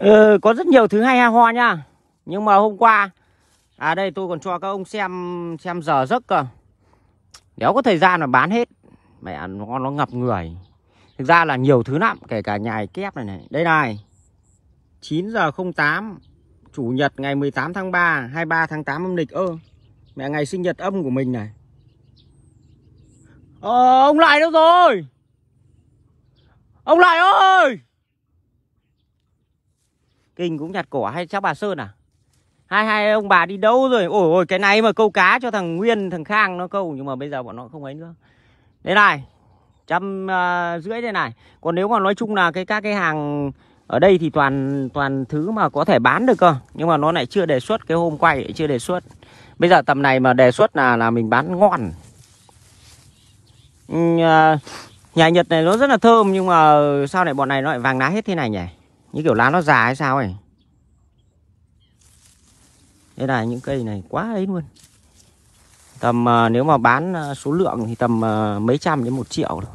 ừ, có rất nhiều thứ hay ha ho nha nhưng mà hôm qua à đây tôi còn cho các ông xem xem giờ giấc cơ đéo có thời gian mà bán hết mẹ nó nó ngập người thực ra là nhiều thứ lắm kể cả nhài kép này này đây này 9 giờ 08 chủ nhật ngày 18 tháng 3 23 tháng 8 âm lịch ơ ừ, mẹ ngày sinh nhật âm của mình này ờ, ông lại đâu rồi ông lại ơi Kinh cũng nhặt cỏ hay cháu bà Sơn à? Hai hai ông bà đi đâu rồi? Ôi ôi cái này mà câu cá cho thằng Nguyên, thằng Khang nó câu nhưng mà bây giờ bọn nó không ấy nữa. Đây này, trăm uh, rưỡi đây này. Còn nếu mà nói chung là cái các cái hàng ở đây thì toàn toàn thứ mà có thể bán được cơ, nhưng mà nó lại chưa đề xuất cái hôm quay chưa đề xuất. Bây giờ tầm này mà đề xuất là là mình bán ngon. Ừ, uh, nhà Nhật này nó rất là thơm nhưng mà sao lại bọn này nó lại vàng lá hết thế này nhỉ? như kiểu lá nó già hay sao ấy đây là những cây này quá ấy luôn tầm ờ, nếu mà bán ờ, số lượng thì tầm ờ, mấy trăm đến một triệu rồi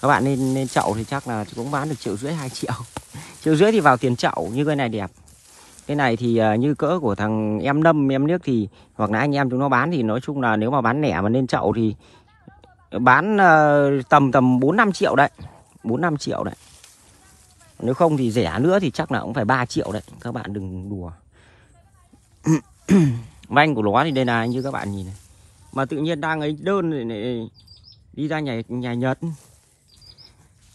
các bạn nên nên chậu thì chắc là cũng bán được triệu rưỡi hai triệu triệu rưỡi thì vào tiền chậu như cái này đẹp cái này thì như cỡ của thằng em nâm em nước thì hoặc là anh em chúng nó bán thì nói chung là nếu mà bán lẻ mà nên chậu thì bán tầm tầm bốn năm triệu đấy 4 5 triệu đấy nếu không thì rẻ nữa thì chắc là cũng phải 3 triệu đấy các bạn đừng đùa vanh của nó thì đây là như các bạn nhìn này mà tự nhiên đang ấy đơn này, này đi ra nhà nhà Nhật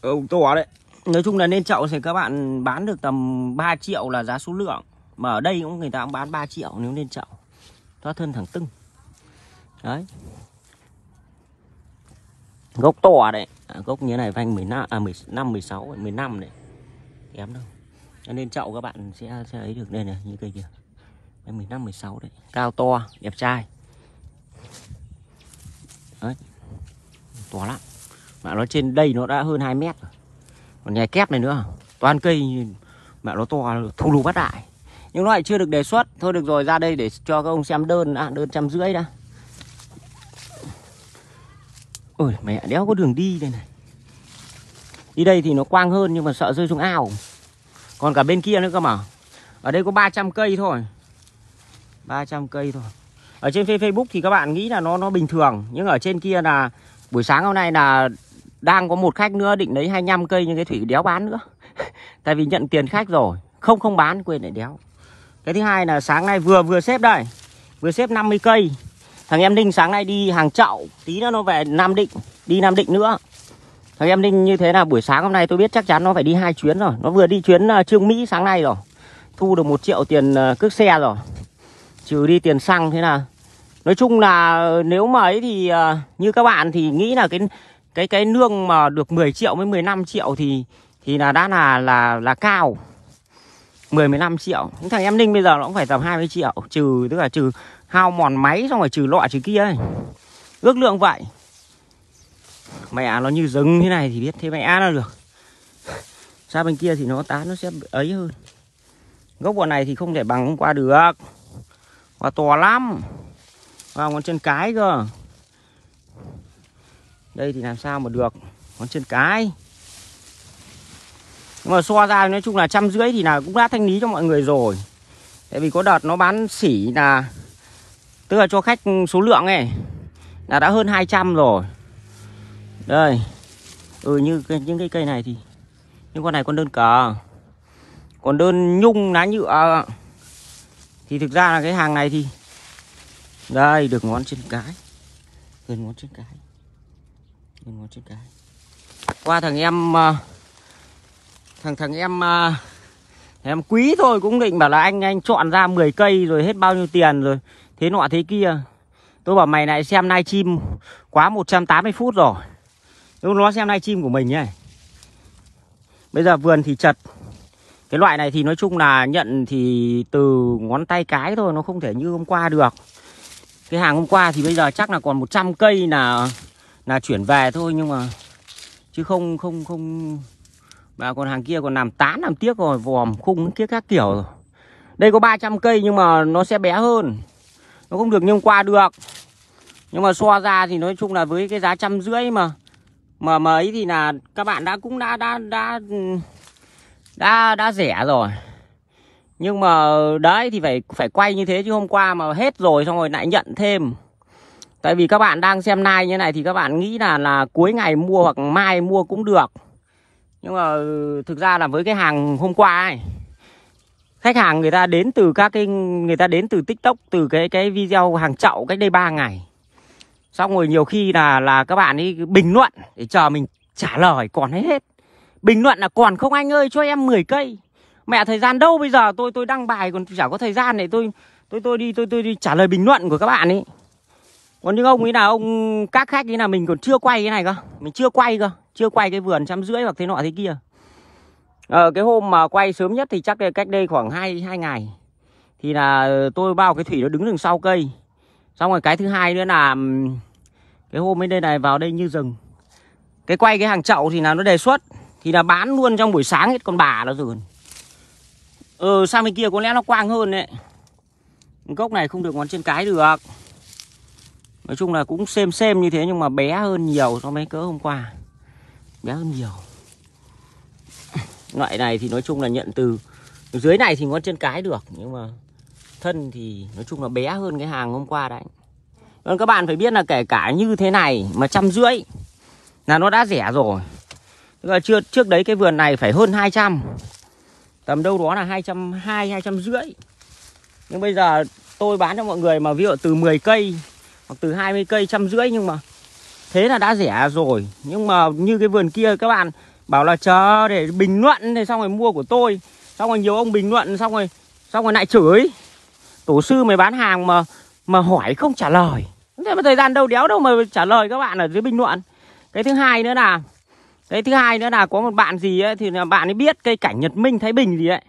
ông ừ, tổ đấy nói chung là lên chậu thì các bạn bán được tầm 3 triệu là giá số lượng mà ở đây cũng người ta cũng bán 3 triệu nếu lên chậu thoát thân thẳng tưng đấy gốc to à đấy à, gốc như thế này vanh 15 à 15 16 15 này kém đâu nên chậu các bạn sẽ sẽ ấy được đây này như cây kia vanh 15 16 đấy cao to đẹp trai đấy to lắm mà nó trên đây nó đã hơn 2 mét rồi còn nhà kép này nữa à? toàn cây mà nó to thu lù bắt đại nhưng nó lại chưa được đề xuất thôi được rồi ra đây để cho các ông xem đơn à, đơn trăm rưỡi đã Ôi mẹ đéo có đường đi đây này Đi đây thì nó quang hơn nhưng mà sợ rơi xuống ao Còn cả bên kia nữa cơ mà Ở đây có 300 cây thôi 300 cây thôi Ở trên Facebook thì các bạn nghĩ là nó nó bình thường Nhưng ở trên kia là Buổi sáng hôm nay là Đang có một khách nữa định lấy 25 cây nhưng cái thủy đéo bán nữa Tại vì nhận tiền khách rồi Không không bán quên lại đéo Cái thứ hai là sáng nay vừa vừa xếp đây Vừa xếp 50 cây Thằng em Ninh sáng nay đi hàng chậu Tí nữa nó về Nam Định Đi Nam Định nữa Thằng em Ninh như thế là buổi sáng hôm nay tôi biết chắc chắn nó phải đi hai chuyến rồi Nó vừa đi chuyến ờ, Trương Mỹ sáng nay rồi Thu được một triệu tiền ờ, cước xe rồi Trừ đi tiền xăng thế là Nói chung là nếu mà ấy thì ờ, Như các bạn thì nghĩ là cái cái cái nương mà được 10 triệu với 15 triệu thì thì là đã là là là cao 10 15 triệu. Những thằng em Ninh bây giờ nó cũng phải tầm 20 triệu, trừ tức là trừ hao mòn máy xong rồi trừ lọ trừ kia ấy. Ước lượng vậy. Mẹ nó như rừng thế này thì biết thế mẹ nó được. Xa bên kia thì nó tán nó sẽ ấy hơn. Gốc bọn này thì không thể bằng hôm qua được. Và to lắm. Vào ngón chân cái cơ. Đây thì làm sao mà được. Ngón chân cái nhưng mà so ra nói chung là trăm rưỡi thì là cũng đã thanh lý cho mọi người rồi tại vì có đợt nó bán xỉ là tức là cho khách số lượng ấy là đã hơn 200 rồi đây ừ như những cái cây này thì những con này con đơn cờ còn đơn nhung lá nhựa thì thực ra là cái hàng này thì đây được ngón trên cái gần ngón trên cái gần ngón trên cái qua thằng em uh, thằng thằng em à, em quý thôi cũng định bảo là anh anh chọn ra 10 cây rồi hết bao nhiêu tiền rồi thế nọ thế kia tôi bảo mày lại xem live chim quá 180 phút rồi Đúng nó xem live chim của mình nhỉ Bây giờ vườn thì chật Cái loại này thì nói chung là nhận thì từ ngón tay cái thôi Nó không thể như hôm qua được Cái hàng hôm qua thì bây giờ chắc là còn 100 cây là là chuyển về thôi Nhưng mà chứ không không không và còn hàng kia còn làm tán làm tiếc rồi vòm khung kia các kiểu rồi đây có 300 cây nhưng mà nó sẽ bé hơn nó không được nhưng qua được nhưng mà so ra thì nói chung là với cái giá trăm rưỡi mà mà mấy thì là các bạn đã cũng đã đã đã đã đã rẻ rồi nhưng mà đấy thì phải phải quay như thế chứ hôm qua mà hết rồi xong rồi lại nhận thêm tại vì các bạn đang xem live như này thì các bạn nghĩ là là cuối ngày mua hoặc mai mua cũng được nhưng mà ừ, thực ra là với cái hàng hôm qua ấy khách hàng người ta đến từ các cái người ta đến từ tiktok từ cái cái video hàng chậu cách đây 3 ngày xong rồi nhiều khi là là các bạn ấy bình luận để chờ mình trả lời còn hết hết bình luận là còn không anh ơi cho em 10 cây mẹ thời gian đâu bây giờ tôi tôi đăng bài còn chả có thời gian để tôi tôi tôi đi tôi tôi đi trả lời bình luận của các bạn ấy còn những ông ấy nào ông các khách ấy là mình còn chưa quay cái này cơ mình chưa quay cơ chưa quay cái vườn trăm rưỡi hoặc thế nọ thế kia ờ, cái hôm mà quay sớm nhất thì chắc là cách đây khoảng 2, 2 ngày thì là tôi bao cái thủy nó đứng đằng sau cây xong rồi cái thứ hai nữa là cái hôm ấy đây này vào đây như rừng cái quay cái hàng chậu thì là nó đề xuất thì là bán luôn trong buổi sáng hết con bà nó rồi ờ sang bên kia có lẽ nó quang hơn đấy gốc này không được ngón trên cái được nói chung là cũng xem xem như thế nhưng mà bé hơn nhiều so với cỡ hôm qua bé hơn nhiều loại này thì nói chung là nhận từ dưới này thì ngon chân cái được nhưng mà thân thì nói chung là bé hơn cái hàng hôm qua đấy còn vâng, các bạn phải biết là kể cả như thế này mà trăm rưỡi là nó đã rẻ rồi tức là chưa trước đấy cái vườn này phải hơn 200 tầm đâu đó là 220 250 nhưng bây giờ tôi bán cho mọi người mà ví dụ từ 10 cây hoặc từ 20 cây trăm rưỡi nhưng mà thế là đã rẻ rồi nhưng mà như cái vườn kia các bạn bảo là chờ để bình luận thì xong rồi mua của tôi xong rồi nhiều ông bình luận xong rồi xong rồi lại chửi tổ sư mày bán hàng mà mà hỏi không trả lời thế mà thời gian đâu đéo đâu mà trả lời các bạn ở dưới bình luận cái thứ hai nữa là cái thứ hai nữa là có một bạn gì ấy thì là bạn ấy biết cây cảnh Nhật Minh Thái Bình gì đấy.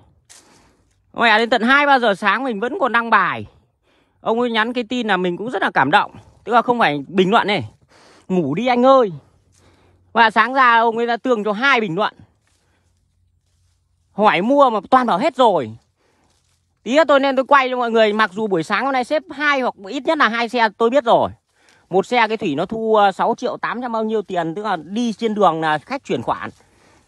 Mẹ đến tận hai ba giờ sáng mình vẫn còn đăng bài. Ông ấy nhắn cái tin là mình cũng rất là cảm động Tức là không phải bình luận này Ngủ đi anh ơi Và sáng ra ông ấy ra tương cho hai bình luận Hỏi mua mà toàn bảo hết rồi Tí tôi nên tôi quay cho mọi người Mặc dù buổi sáng hôm nay xếp hai hoặc ít nhất là hai xe tôi biết rồi Một xe cái thủy nó thu 6 ờ, triệu 800 bao nhiêu tiền Tức là đi trên đường là khách chuyển khoản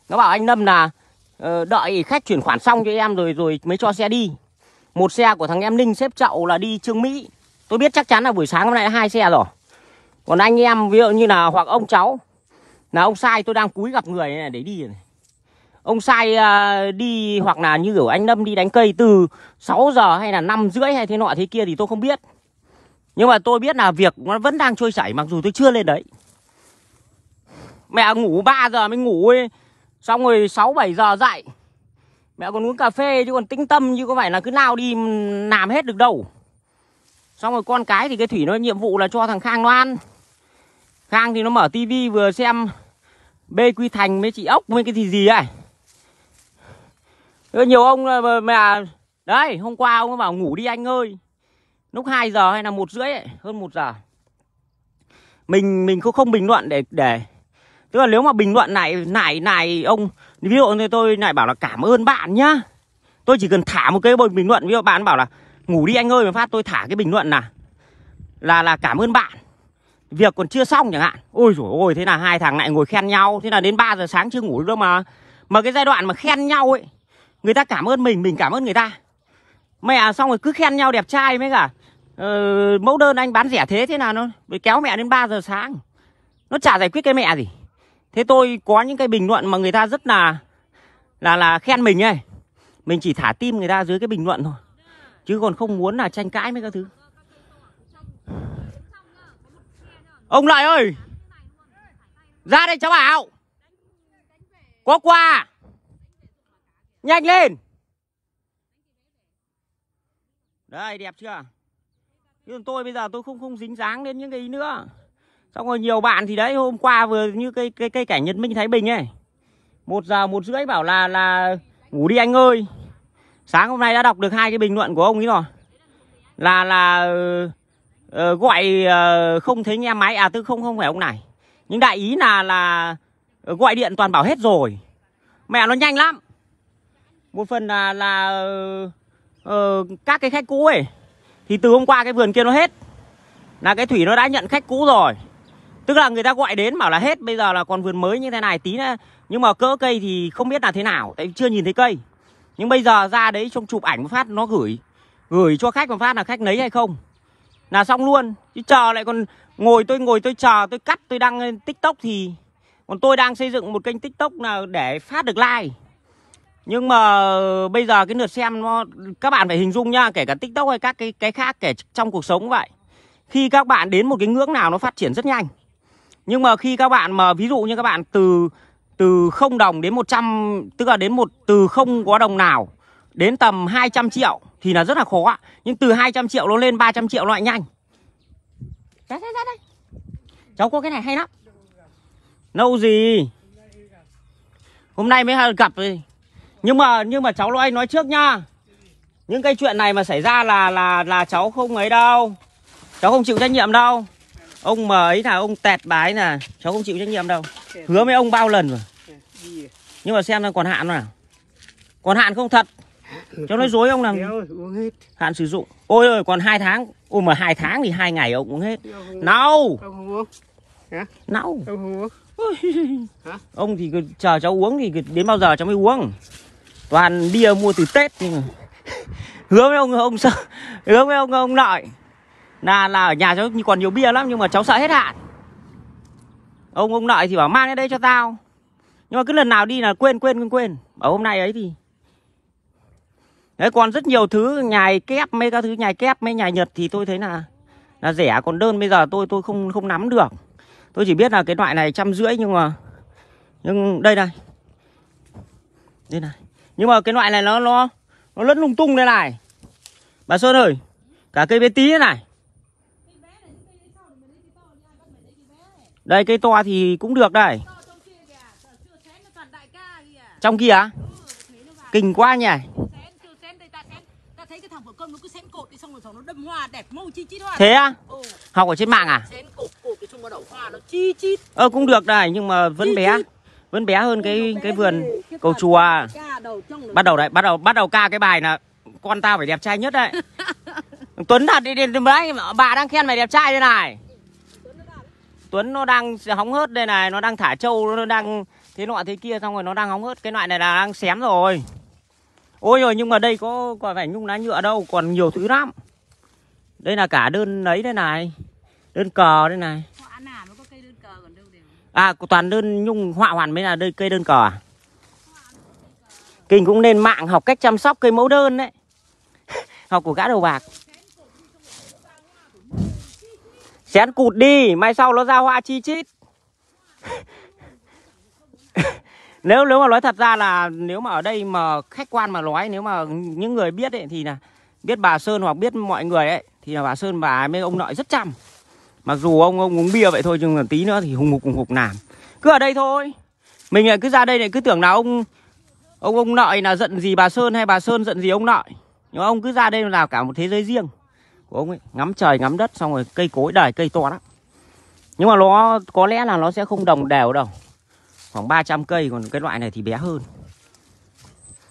Nó bảo anh Lâm là ờ, đợi khách chuyển khoản xong cho em rồi rồi mới cho xe đi một xe của thằng em Ninh xếp chậu là đi Trương Mỹ Tôi biết chắc chắn là buổi sáng hôm nay hai xe rồi Còn anh em ví dụ như là hoặc ông cháu Là ông sai tôi đang cúi gặp người này để đi này Ông sai à, đi hoặc là như kiểu anh Lâm đi đánh cây từ 6 giờ hay là 5 rưỡi hay thế nọ thế kia thì tôi không biết Nhưng mà tôi biết là việc nó vẫn đang trôi chảy mặc dù tôi chưa lên đấy Mẹ ngủ 3 giờ mới ngủ ấy Xong rồi 6-7 giờ dậy Mẹ còn uống cà phê chứ còn tĩnh tâm chứ có phải là cứ lao đi làm hết được đâu Xong rồi con cái thì cái Thủy nó nhiệm vụ là cho thằng Khang nó ăn Khang thì nó mở tivi vừa xem Bê Quy Thành với chị Ốc với cái gì gì ấy Nhiều ông mẹ Đấy hôm qua ông bảo ngủ đi anh ơi Lúc 2 giờ hay là một rưỡi ấy, hơn 1 giờ Mình mình cũng không bình luận để để tức là nếu mà bình luận này này này ông ví dụ như tôi này bảo là cảm ơn bạn nhá tôi chỉ cần thả một cái bình luận ví dụ bạn bảo là ngủ đi anh ơi mà phát tôi thả cái bình luận là là là cảm ơn bạn việc còn chưa xong chẳng hạn ôi rồi ôi thế là hai thằng lại ngồi khen nhau thế là đến 3 giờ sáng chưa ngủ đâu mà mà cái giai đoạn mà khen nhau ấy người ta cảm ơn mình mình cảm ơn người ta mẹ à, xong rồi cứ khen nhau đẹp trai mới cả ờ, mẫu đơn anh bán rẻ thế thế nào nó kéo mẹ đến 3 giờ sáng nó chả giải quyết cái mẹ gì thế tôi có những cái bình luận mà người ta rất là là là khen mình ấy mình chỉ thả tim người ta dưới cái bình luận thôi chứ còn không muốn là tranh cãi mấy các thứ ông lại ơi ra đây cháu bảo có quà nhanh lên đây đẹp chưa nhưng tôi bây giờ tôi không không dính dáng đến những cái ý nữa xong rồi nhiều bạn thì đấy hôm qua vừa như cây cây cây cảnh Nhật Minh Thái Bình ấy một giờ một rưỡi bảo là là ngủ đi anh ơi sáng hôm nay đã đọc được hai cái bình luận của ông ấy rồi là là uh, gọi uh, không thấy nghe máy à tức không không phải ông này nhưng đại ý là là uh, gọi điện toàn bảo hết rồi mẹ nó nhanh lắm một phần là là uh, các cái khách cũ ấy thì từ hôm qua cái vườn kia nó hết là cái thủy nó đã nhận khách cũ rồi tức là người ta gọi đến bảo là hết bây giờ là còn vườn mới như thế này tí nữa nhưng mà cỡ cây thì không biết là thế nào tại chưa nhìn thấy cây nhưng bây giờ ra đấy trong chụp ảnh phát nó gửi gửi cho khách mà phát là khách lấy hay không là xong luôn chứ chờ lại còn ngồi tôi ngồi tôi chờ tôi cắt tôi đăng tiktok thì còn tôi đang xây dựng một kênh tiktok là để phát được like nhưng mà bây giờ cái lượt xem nó các bạn phải hình dung nha kể cả tiktok hay các cái cái khác kể trong cuộc sống vậy khi các bạn đến một cái ngưỡng nào nó phát triển rất nhanh nhưng mà khi các bạn mà ví dụ như các bạn từ từ không đồng đến 100 tức là đến một từ không có đồng nào đến tầm 200 triệu thì là rất là khó nhưng từ 200 triệu nó lên 300 triệu loại nhanh đấy, đấy, đấy. cháu có cái này hay lắm lâu gì hôm nay mới gặp rồi nhưng mà nhưng mà cháu nói nói trước nha những cái chuyện này mà xảy ra là là là cháu không ấy đâu cháu không chịu trách nhiệm đâu Ông mà ấy là ông tẹt bái là cháu không chịu trách nhiệm đâu. Hứa với ông bao lần rồi. Nhưng mà xem còn hạn nào. Còn hạn không thật. Cháu nói dối ông là hạn sử dụng. Ôi ơi còn hai tháng. Ôi mà hai tháng thì hai ngày ông uống hết. Nào. Nào. Ông thì chờ cháu uống thì đến bao giờ cháu mới uống. Toàn bia mua từ Tết nhưng mà hứa với ông ông sao hứa với ông ông lại là là ở nhà cháu còn nhiều bia lắm nhưng mà cháu sợ hết hạn ông ông lợi thì bảo mang lên đây cho tao nhưng mà cứ lần nào đi là quên quên quên quên ở hôm nay ấy thì đấy còn rất nhiều thứ nhài kép mấy các thứ nhài kép mấy nhài nhật thì tôi thấy là là rẻ còn đơn bây giờ tôi tôi không không nắm được tôi chỉ biết là cái loại này trăm rưỡi nhưng mà nhưng đây này đây này nhưng mà cái loại này nó nó nó lẫn lung tung đây này bà sơn ơi cả cây bé tí thế này Đây cây to thì cũng được đây ờ, Trong kia á ừ, Kinh quá nhỉ Thế á? Ừ. Học ở trên mạng à? Ờ cũng được đây nhưng mà vẫn bé vẫn bé hơn ừ, cái cái vườn cầu chùa bắt đầu đấy bắt đầu bắt đầu ca cái bài là con tao phải đẹp trai nhất đấy tuấn thật đi đi bà đang khen mày đẹp trai thế này Tuấn nó đang hóng hớt đây này Nó đang thả trâu Nó đang thế nọ thế kia Xong rồi nó đang hóng hớt Cái loại này là đang xém rồi Ôi rồi nhưng mà đây có còn phải nhung lá nhựa đâu Còn nhiều thứ lắm Đây là cả đơn ấy đây này Đơn cờ đây này À toàn đơn nhung họa hoàn mới là đây cây đơn cờ à Kinh cũng nên mạng học cách chăm sóc cây mẫu đơn đấy Học của gã đầu bạc Xén cụt đi Mai sau nó ra hoa chi chít Nếu nếu mà nói thật ra là Nếu mà ở đây mà khách quan mà nói Nếu mà những người biết ấy thì là Biết bà Sơn hoặc biết mọi người ấy Thì là bà Sơn bà mấy ông nội rất chăm Mặc dù ông ông uống bia vậy thôi Nhưng mà tí nữa thì hùng hục hùng hục làm Cứ ở đây thôi Mình lại cứ ra đây này cứ tưởng là ông Ông ông nội là giận gì bà Sơn hay bà Sơn giận gì ông nội Nhưng ông cứ ra đây là cả một thế giới riêng của ông ấy ngắm trời ngắm đất xong rồi cây cối đài cây to lắm nhưng mà nó có lẽ là nó sẽ không đồng đều đâu khoảng 300 cây còn cái loại này thì bé hơn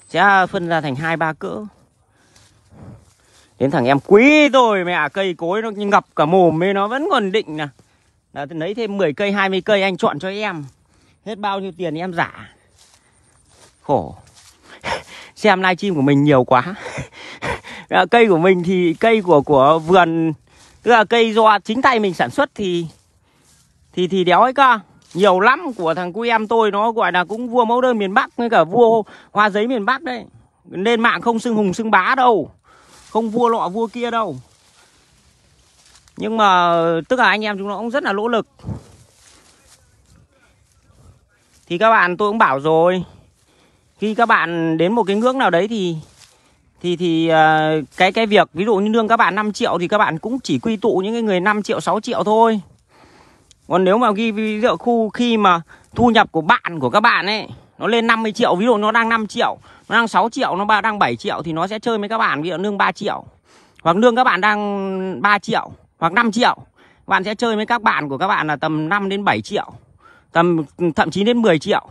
sẽ phân ra thành hai ba cỡ đến thằng em quý rồi mẹ cây cối nó ngập cả mồm ấy nó vẫn còn định là là lấy thêm 10 cây 20 cây anh chọn cho em hết bao nhiêu tiền em giả khổ xem livestream của mình nhiều quá à, cây của mình thì cây của của vườn tức là cây do chính tay mình sản xuất thì thì thì đéo ấy cơ nhiều lắm của thằng cu em tôi nó gọi là cũng vua mẫu đơn miền bắc với cả vua hoa giấy miền bắc đấy nên mạng không xưng hùng xưng bá đâu không vua lọ vua kia đâu nhưng mà tức là anh em chúng nó cũng rất là lỗ lực thì các bạn tôi cũng bảo rồi khi các bạn đến một cái ngưỡng nào đấy thì thì thì à, cái cái việc ví dụ như lương các bạn 5 triệu thì các bạn cũng chỉ quy tụ những cái người 5 triệu 6 triệu thôi còn nếu mà ghi ví dụ khu khi mà thu nhập của bạn của các bạn ấy nó lên 50 triệu ví dụ nó đang 5 triệu nó đang 6 triệu nó đang 7 triệu thì nó sẽ chơi với các bạn ví dụ lương 3 triệu hoặc lương các bạn đang 3 triệu hoặc 5 triệu bạn sẽ chơi với các bạn của các bạn là tầm 5 đến 7 triệu tầm thậm chí đến 10 triệu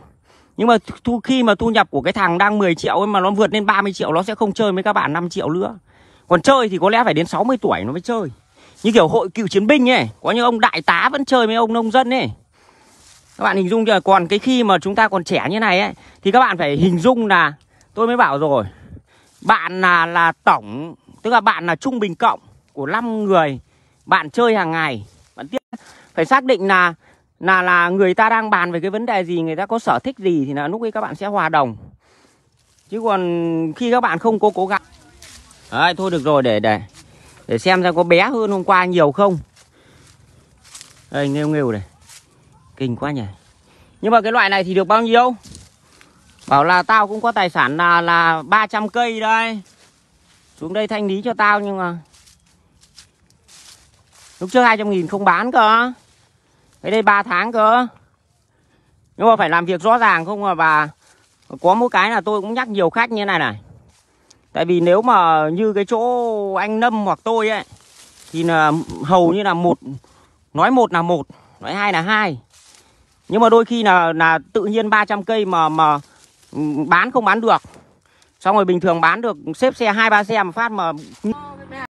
nhưng mà thu khi mà thu nhập của cái thằng đang 10 triệu mà nó vượt lên 30 triệu nó sẽ không chơi với các bạn 5 triệu nữa còn chơi thì có lẽ phải đến 60 tuổi nó mới chơi như kiểu hội cựu chiến binh ấy có những ông đại tá vẫn chơi với ông nông dân ấy các bạn hình dung chưa còn cái khi mà chúng ta còn trẻ như này ấy thì các bạn phải hình dung là tôi mới bảo rồi bạn là là tổng tức là bạn là trung bình cộng của 5 người bạn chơi hàng ngày bạn tiếp phải xác định là là là người ta đang bàn về cái vấn đề gì người ta có sở thích gì thì là lúc ấy các bạn sẽ hòa đồng chứ còn khi các bạn không có cố gắng đấy thôi được rồi để để để xem ra có bé hơn hôm qua nhiều không đây nghêu nghêu này kinh quá nhỉ nhưng mà cái loại này thì được bao nhiêu bảo là tao cũng có tài sản là là 300 cây đây xuống đây thanh lý cho tao nhưng mà lúc trước 200 nghìn không bán cơ cái đây 3 tháng cơ nhưng mà phải làm việc rõ ràng không à và có một cái là tôi cũng nhắc nhiều khách như này này tại vì nếu mà như cái chỗ anh Lâm hoặc tôi ấy thì là hầu như là một nói một là một nói hai là hai nhưng mà đôi khi là là tự nhiên 300 cây mà mà ừ, bán không bán được xong rồi bình thường bán được xếp xe hai ba xe mà phát mà